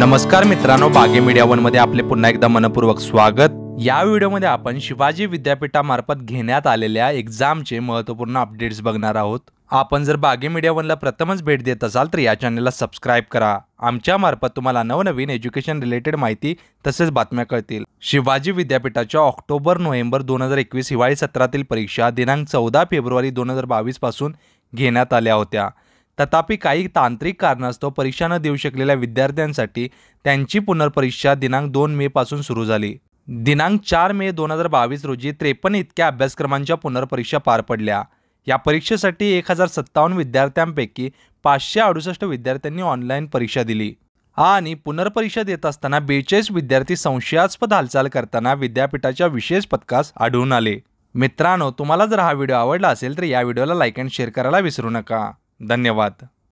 नमस्कार मित्रांनो बागे मीडिया मध्ये आपले पुन्हा एकदा मनपूर्वक स्वागत या व्हिडिओमध्ये आपण शिवाजी विद्यापीठामार्फत घेण्यात आलेल्या एक्झामचे महत्त्वपूर्ण अपडेट्स बघणार आहोत आपण जर बागे मीडिया वनला प्रथमच भेट देत असाल तर या चॅनलला सबस्क्राईब करा आमच्या मार्फत तुम्हाला नवनवीन एज्युकेशन रिलेटेड माहिती तसेच बातम्या कळतील शिवाजी विद्यापीठाच्या ऑक्टोबर नोव्हेंबर दोन हजार एकवीस हिवाळी सत्रातील परीक्षा दिनांक चौदा फेब्रुवारी दोन हजार बावीस पासून घेण्यात आल्या होत्या तथापि काही तांत्रिक कारणास्तव परीक्षा न देऊ शकलेल्या विद्यार्थ्यांसाठी त्यांची पुनर्परीक्षा दिनांक दोन मेपासून सुरू झाली दिनांक चार मे दोन हजार बावीस रोजी त्रेपन्न इतक्या अभ्यासक्रमांच्या पुनर्परीक्षा पार पडल्या या परीक्षेसाठी एक हजार सत्तावन्न विद्यार्थ्यांपैकी पाचशे अडुसष्ट विद्यार्थ्यांनी ऑनलाईन परीक्षा दिली आणि पुनर्परीक्षा देत असताना बेचाळीस विद्यार्थी संशयास्पद हालचाल करताना विद्यापीठाच्या विशेष पथकास आढळून आले मित्रांनो तुम्हाला जर हा व्हिडिओ आवडला असेल तर या व्हिडिओला लाईक अँड शेअर करायला विसरू नका धन्यवाद